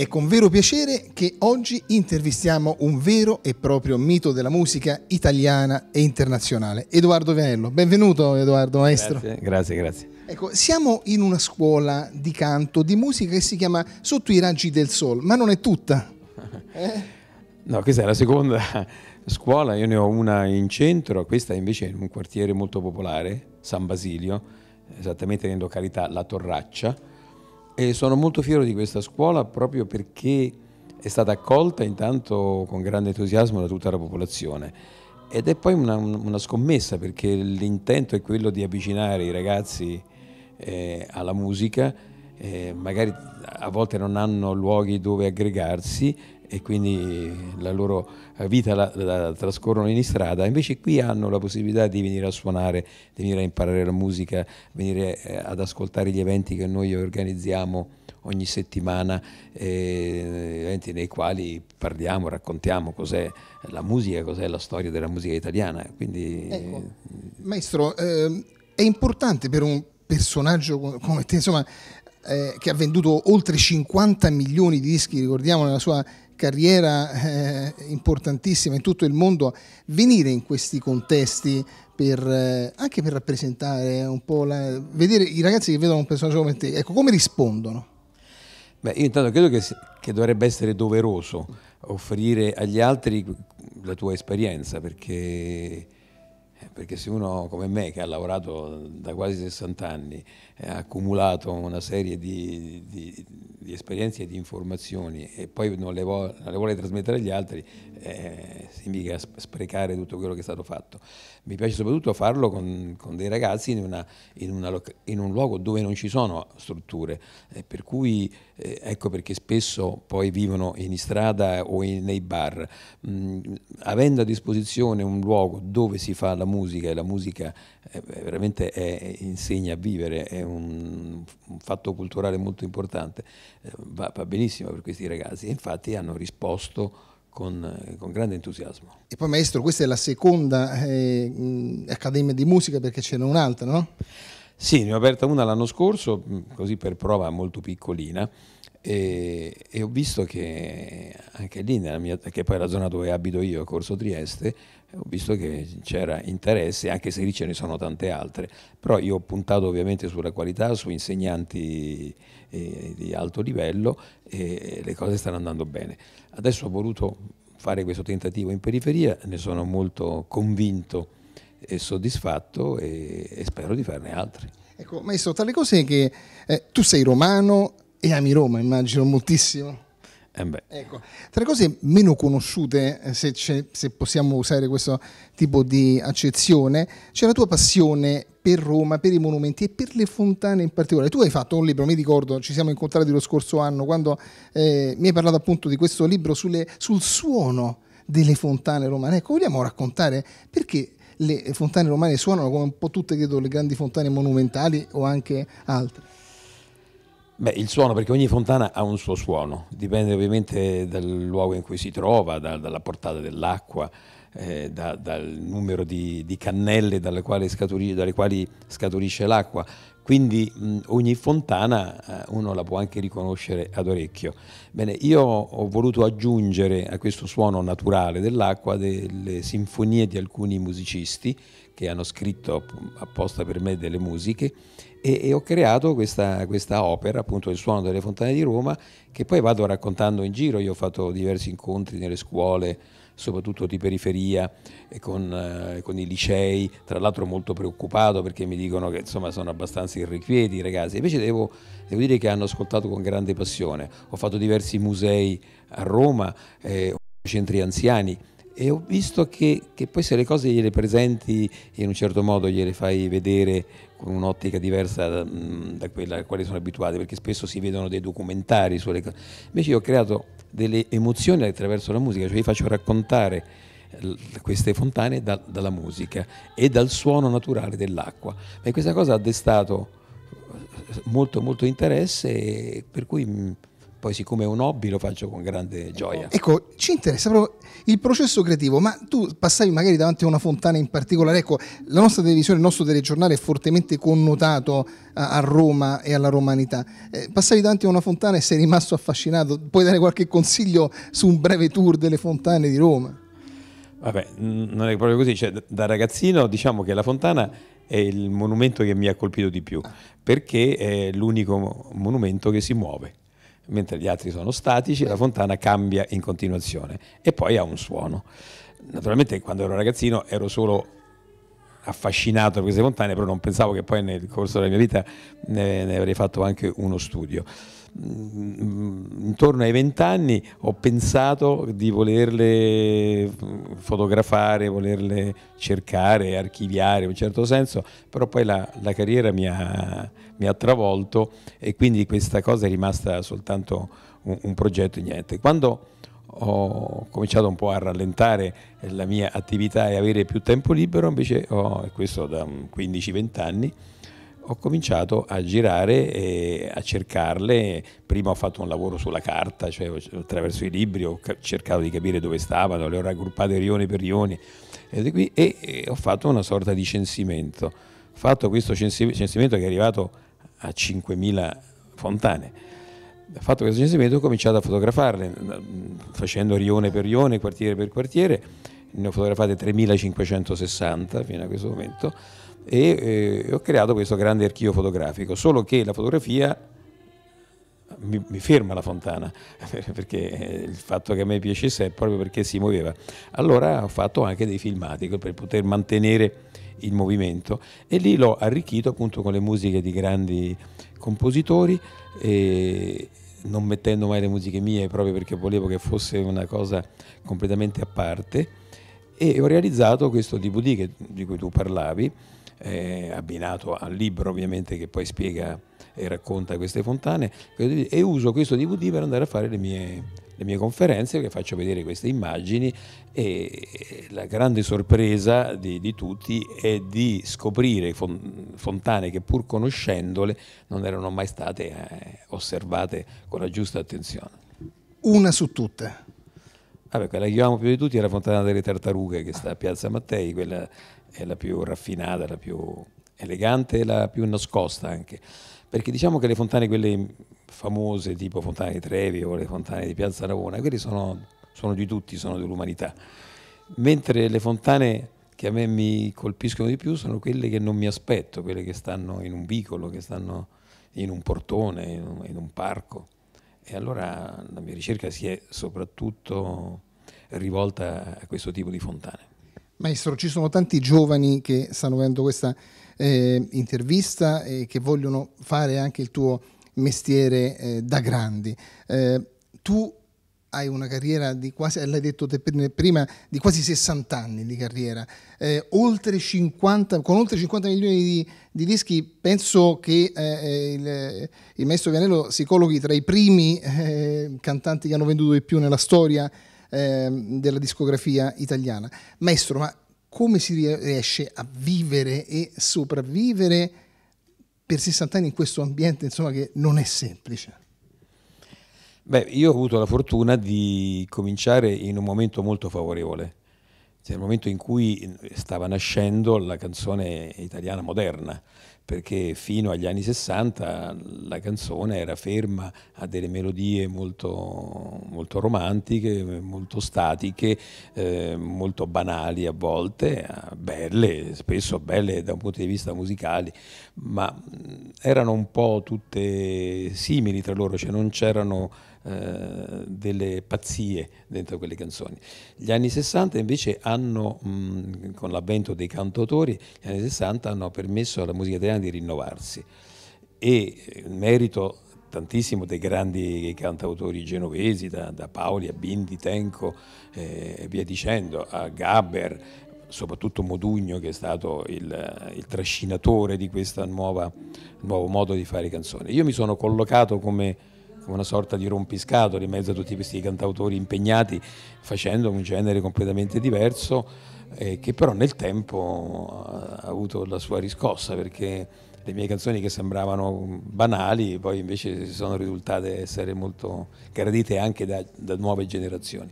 È con vero piacere che oggi intervistiamo un vero e proprio mito della musica italiana e internazionale, Edoardo Vianello. Benvenuto Edoardo, maestro. Grazie, grazie. grazie. Ecco, siamo in una scuola di canto, di musica che si chiama Sotto i raggi del sol, ma non è tutta. Eh? No, questa è la seconda scuola, io ne ho una in centro, questa invece è in un quartiere molto popolare, San Basilio, esattamente nella località La Torraccia e sono molto fiero di questa scuola proprio perché è stata accolta intanto con grande entusiasmo da tutta la popolazione ed è poi una, una scommessa perché l'intento è quello di avvicinare i ragazzi eh, alla musica, eh, magari a volte non hanno luoghi dove aggregarsi e quindi la loro eh, vita la, la, trascorrono in strada, invece qui hanno la possibilità di venire a suonare, di venire a imparare la musica, venire eh, ad ascoltare gli eventi che noi organizziamo ogni settimana, eh, eventi nei quali parliamo, raccontiamo cos'è la musica, cos'è la storia della musica italiana. Quindi, ecco. Maestro, eh, è importante per un personaggio come te, insomma, eh, che ha venduto oltre 50 milioni di dischi, ricordiamo nella sua carriera eh, importantissima in tutto il mondo, venire in questi contesti per, eh, anche per rappresentare un po', la, vedere i ragazzi che vedono un personaggio come te, ecco come rispondono? Beh, io intanto credo che, che dovrebbe essere doveroso offrire agli altri la tua esperienza, perché eh, perché se uno come me che ha lavorato da quasi 60 anni eh, ha accumulato una serie di, di, di, esperienze e di informazioni e poi non le, vuole, non le vuole trasmettere agli altri, eh, significa sprecare tutto quello che è stato fatto. Mi piace soprattutto farlo con, con dei ragazzi in, una, in, una, in, un luogo dove non ci sono strutture, eh, per cui eh, ecco perché spesso poi vivono in strada o in, nei bar. Mm, avendo a disposizione un luogo dove si fa la musica e la musica veramente è, insegna a vivere, è un, un, fatto culturale molto importante, eh, va, va benissimo per questi ragazzi, e infatti hanno risposto con, eh, con, grande entusiasmo. E poi maestro, questa è la seconda eh, accademia di musica perché ce n'è un'altra, no? Sì, ne ho aperta una l'anno scorso, così per prova molto piccolina, e, e, ho visto che anche lì, nella mia, che poi è la zona dove abito io, Corso Trieste, ho visto che c'era interesse, anche se lì ce ne sono tante altre, però io ho puntato ovviamente sulla qualità, su insegnanti eh, di alto livello e le cose stanno andando bene. Adesso ho voluto fare questo tentativo in periferia, ne sono molto convinto e soddisfatto e, e spero di farne altri. Ecco, maestro, tra le cose che eh, tu sei romano, e ami Roma, immagino, moltissimo. Eh ecco. Tra le cose meno conosciute, eh, se, se, possiamo usare questo tipo di accezione, c'è la tua passione per Roma, per i monumenti e per le fontane in particolare. Tu hai fatto un libro, mi ricordo, ci siamo incontrati lo scorso anno quando eh, mi hai parlato appunto di questo libro sulle, sul suono delle fontane romane. Ecco, vogliamo raccontare perché le fontane romane suonano come un po' tutte credo, le grandi fontane monumentali o anche altre? Beh, il suono, perché ogni fontana ha un suo suono, dipende ovviamente dal luogo in cui si trova, da, dalla portata dell'acqua, eh, da, dal numero di, di cannelle dalle quali, scaturisce, dalle quali scaturisce l'acqua. Quindi mh, ogni fontana eh, uno la può anche riconoscere ad orecchio. Bene, io ho voluto aggiungere a questo suono naturale dell'acqua delle sinfonie di alcuni musicisti che hanno scritto apposta per me delle musiche e, e ho creato questa, questa, opera, appunto il suono delle fontane di Roma, che poi vado raccontando in giro, io ho fatto diversi incontri nelle scuole, soprattutto di periferia, con, eh, con i licei, tra l'altro molto preoccupato perché mi dicono che insomma, sono abbastanza irrequieti i ragazzi, invece devo, devo, dire che hanno ascoltato con grande passione, ho fatto diversi musei a Roma, eh, centri anziani, e ho visto che, che, poi se le cose gliele presenti in un certo modo gliele fai vedere con un'ottica diversa da, mm, da quella a quale sono abituati perché spesso si vedono dei documentari sulle cose invece io ho creato delle emozioni attraverso la musica, cioè vi faccio raccontare eh, queste fontane da, dalla musica e dal suono naturale dell'acqua. E questa cosa ha destato eh, molto, molto interesse per cui mm, poi siccome è un hobby lo faccio con grande gioia. Ecco, ci interessa proprio il processo creativo, ma tu passavi magari davanti a una fontana in particolare, ecco, la nostra televisione, il nostro telegiornale è fortemente connotato a, Roma e alla romanità. Eh, passavi davanti a una fontana e sei rimasto affascinato, puoi dare qualche consiglio su un breve tour delle fontane di Roma? Vabbè, non è proprio così, cioè, da ragazzino diciamo che la fontana è il monumento che mi ha colpito di più, ah. perché è l'unico monumento che si muove mentre gli altri sono statici, la fontana cambia in continuazione e poi ha un suono. Naturalmente quando ero ragazzino ero solo affascinato da queste fontane, però non pensavo che poi nel corso della mia vita ne, ne avrei fatto anche uno studio. Mm, intorno ai vent'anni ho pensato di volerle mm, fotografare, volerle cercare, archiviare in un certo senso, però poi la, la carriera mi ha, mi ha, travolto e quindi questa cosa è rimasta soltanto un, un progetto e niente. Quando ho cominciato un po' a rallentare la mia attività e avere più tempo libero, invece ho, questo da 15-20 mm, anni, ho cominciato a girare e a cercarle. Prima ho fatto un lavoro sulla carta, cioè attraverso i libri ho cercato di capire dove stavano, le ho raggruppate rione per rione e, e ho fatto una sorta di censimento. Ho fatto questo censimento che è arrivato a 5.000 fontane. Fatto questo censimento ho cominciato a fotografarle facendo rione per rione, quartiere per quartiere. Ne ho fotografate 3.560 fino a questo momento e eh, ho creato questo grande archivio fotografico, solo che la fotografia mi, mi ferma la fontana, perché eh, il fatto che a me piacesse è proprio perché si muoveva. Allora ho fatto anche dei filmati per poter mantenere il movimento e lì l'ho arricchito appunto con le musiche di grandi compositori. E, non mettendo mai le musiche mie proprio perché volevo che fosse una cosa completamente a parte e ho realizzato questo DVD che, di cui tu parlavi eh, abbinato al libro ovviamente che poi spiega e racconta queste fontane, e uso questo DVD per andare a fare le mie, le mie conferenze, che faccio vedere queste immagini e la grande sorpresa di, di tutti è di scoprire fontane che pur conoscendole non erano mai state eh, osservate con la giusta attenzione. Una su tutte. Vabbè, quella che io amo più di tutti è la fontana delle tartarughe che sta a Piazza Mattei, quella è la più raffinata, la più elegante e la più nascosta anche, perché diciamo che le fontane quelle famose tipo Fontane di Trevi o le fontane di Piazza Navona, quelle sono, sono di tutti, sono dell'umanità, mentre le fontane che a me mi colpiscono di più sono quelle che non mi aspetto, quelle che stanno in un vicolo, che stanno in un portone, in un, in un parco. E allora la mia ricerca si è soprattutto rivolta a questo tipo di fontane. Maestro, ci sono tanti giovani che stanno vedendo questa eh, intervista e che vogliono fare anche il tuo mestiere eh, da grandi. Eh, tu hai una carriera di quasi, l'hai detto te prima, di quasi 60 anni di carriera, eh, oltre 50, con oltre 50 milioni di, di dischi, penso che eh, eh, il, il, maestro Vianello si collochi tra i primi eh, cantanti che hanno venduto di più nella storia Ehm, della discografia italiana. Maestro, ma come si riesce a vivere e sopravvivere per 60 anni in questo ambiente, insomma, che non è semplice? Beh, io ho avuto la fortuna di cominciare in un momento molto favorevole, cioè il momento in cui stava nascendo la canzone italiana moderna perché fino agli anni 60 la canzone era ferma a delle melodie molto, molto romantiche, molto statiche, eh, molto banali a volte, belle, spesso belle da un punto di vista musicale, ma erano un po' tutte simili tra loro, cioè non c'erano eh, delle pazzie dentro quelle canzoni. Gli anni 60 invece hanno, mh, con l'avvento dei cantautori, gli anni 60 hanno permesso alla musica italiana di rinnovarsi e eh, il merito tantissimo dei grandi cantautori genovesi, da, da Paoli a Bindi, Tenco eh, e via dicendo, a Gaber, soprattutto Modugno che è stato il, il trascinatore di questo nuovo modo di fare canzoni. Io mi sono collocato come come una sorta di rompiscatole in mezzo a tutti questi cantautori impegnati facendo un genere completamente diverso eh, che però nel tempo eh, ha avuto la sua riscossa perché le mie canzoni che sembravano mm, banali poi invece si sono risultate essere molto gradite anche da, da nuove generazioni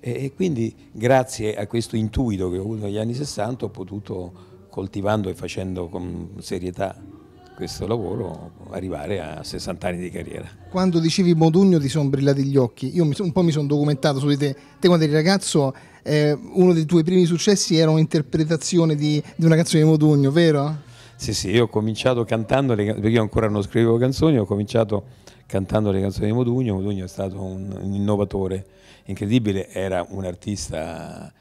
e, e quindi grazie a questo intuito che ho avuto negli anni 60 ho potuto coltivando e facendo con serietà questo lavoro arrivare a 60 anni di carriera. Quando dicevi Modugno ti sono brillati gli occhi, io un po' mi sono documentato su di te, te quando eri ragazzo eh, uno dei tuoi primi successi era un'interpretazione di, di, una canzone di Modugno, vero? Sì, sì, io ho cominciato cantando, le, perché io ancora non scrivevo canzoni, ho cominciato cantando le canzoni di Modugno, Modugno è stato un, un innovatore incredibile, era un artista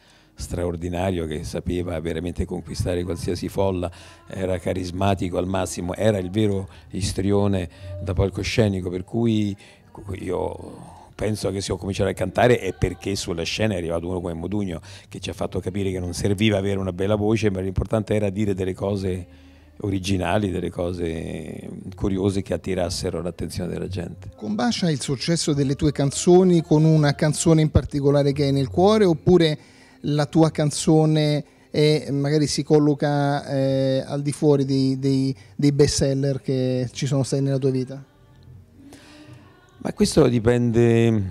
straordinario che sapeva veramente conquistare qualsiasi folla, era carismatico al massimo, era il vero istrione da palcoscenico, per cui io penso che se ho cominciato a cantare è perché sulla scena è arrivato uno come Modugno che ci ha fatto capire che non serviva avere una bella voce, ma l'importante era dire delle cose originali, delle cose curiose che attirassero l'attenzione della gente. Combacia il successo delle tue canzoni con una canzone in particolare che hai nel cuore oppure la tua canzone e magari si colloca eh, al di fuori dei, dei, dei best seller che ci sono stati nella tua vita? Ma questo dipende,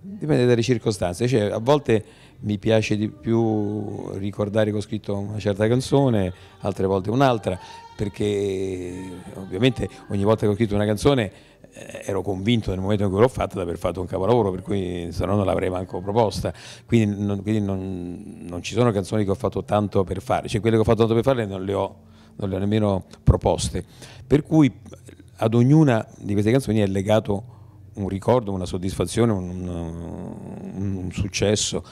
dipende dalle circostanze, cioè, a volte mi piace di più ricordare che ho scritto una certa canzone, altre volte un'altra, perché ovviamente ogni volta che ho scritto una canzone eh, ero convinto nel momento in cui l'ho fatta di aver fatto un capolavoro, per cui se no non l'avrei manco proposta. Quindi, non, quindi non, non, ci sono canzoni che ho fatto tanto per fare, cioè quelle che ho fatto tanto per fare non le ho, non le ho nemmeno proposte. Per cui ad ognuna di queste canzoni è legato un ricordo, una soddisfazione, un, un, un successo.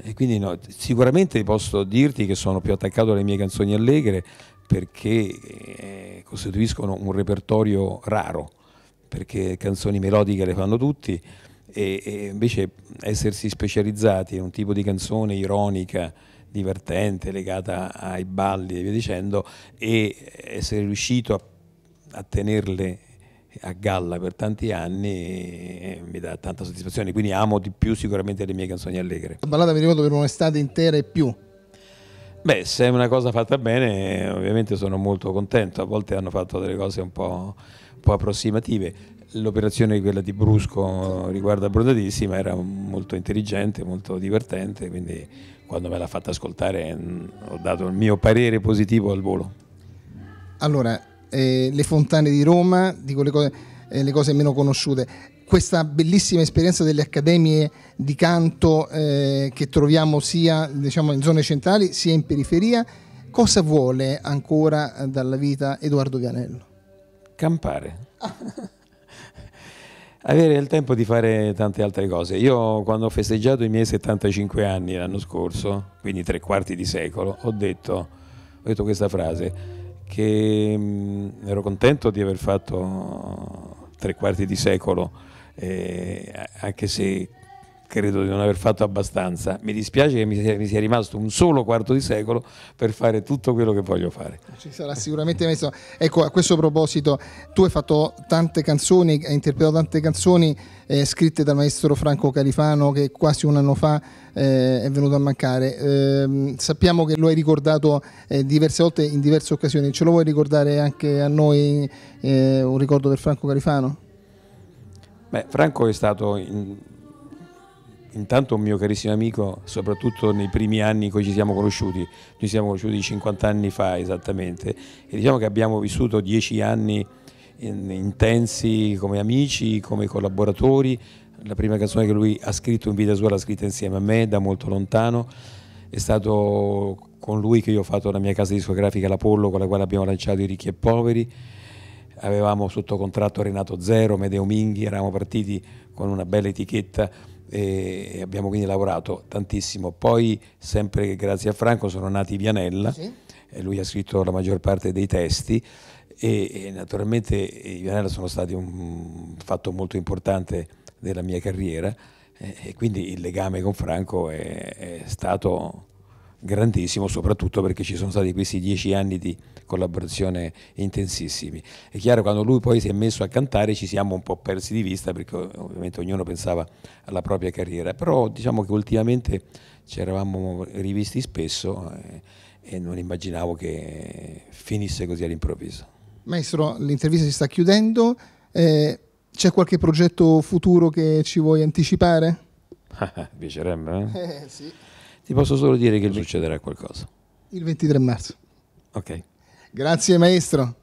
E quindi no, sicuramente posso dirti che sono più attaccato alle mie canzoni allegre perché eh, costituiscono un repertorio raro perché canzoni melodiche le fanno tutti, e, e invece essersi specializzati in un tipo di canzone ironica, divertente, legata ai balli e via dicendo, e essere riuscito a, a tenerle a galla per tanti anni eh, mi dà tanta soddisfazione, quindi amo di più sicuramente le mie canzoni allegre. La ballata mi ricordo per un'estate intera e più. Beh, se è una cosa fatta bene, ovviamente sono molto contento, a volte hanno fatto delle cose un po' un po' approssimative. L'operazione quella di Brusco riguardo a Brodatissima era molto intelligente, molto divertente, quindi quando me l'ha fatta ascoltare mm, ho dato il mio parere positivo al volo. Allora, eh, le fontane di Roma, dico le cose, eh, le cose meno conosciute questa bellissima esperienza delle accademie di canto eh, che troviamo sia diciamo, in zone centrali sia in periferia, cosa vuole ancora eh, dalla vita Edoardo Vianello? campare. Avere il tempo di fare tante altre cose. Io quando ho festeggiato i miei 75 anni l'anno scorso, quindi tre quarti di secolo, ho detto, ho detto questa frase, che mh, mm, ero contento di aver fatto tre quarti di secolo, eh, anche se credo di non aver fatto abbastanza. Mi dispiace che mi sia, mi sia, rimasto un solo quarto di secolo per fare tutto quello che voglio fare. Ci sarà sicuramente messo. Ecco, a questo proposito, tu hai fatto tante canzoni, hai interpretato tante canzoni eh, scritte dal maestro Franco Califano che quasi un anno fa eh, è venuto a mancare. Eh, sappiamo che lo hai ricordato eh, diverse volte in diverse occasioni. Ce lo vuoi ricordare anche a noi eh, un ricordo per Franco Califano? Beh, Franco è stato in intanto un mio carissimo amico, soprattutto nei primi anni in cui ci siamo conosciuti, noi siamo conosciuti 50 anni fa esattamente, e diciamo che abbiamo vissuto 10 anni intensi come amici, come collaboratori, la prima canzone che lui ha scritto in vita sua l'ha scritta insieme a me da molto lontano, è stato con lui che io ho fatto la mia casa discografica l'Apollo con la quale abbiamo lanciato i ricchi e poveri, avevamo sotto contratto Renato Zero, Medeo Minghi, eravamo partiti con una bella etichetta e abbiamo quindi lavorato tantissimo. Poi, sempre grazie a Franco, sono nati Vianella, sì. e lui ha scritto la maggior parte dei testi e, e naturalmente i Vianella sono stati un fatto molto importante della mia carriera e, quindi il legame con Franco è, è stato grandissimo, soprattutto perché ci sono stati questi dieci anni di collaborazione intensissimi. È chiaro, quando lui poi si è messo a cantare ci siamo un po' persi di vista perché ovviamente ognuno pensava alla propria carriera, però diciamo che ultimamente ci eravamo rivisti spesso eh, e non immaginavo che finisse così all'improvviso. Maestro, l'intervista si sta chiudendo, eh, c'è qualche progetto futuro che ci vuoi anticipare? Piacerebbe, eh? eh sì. Ti posso solo dire che succederà qualcosa. Il 23 marzo. Ok. Grazie maestro.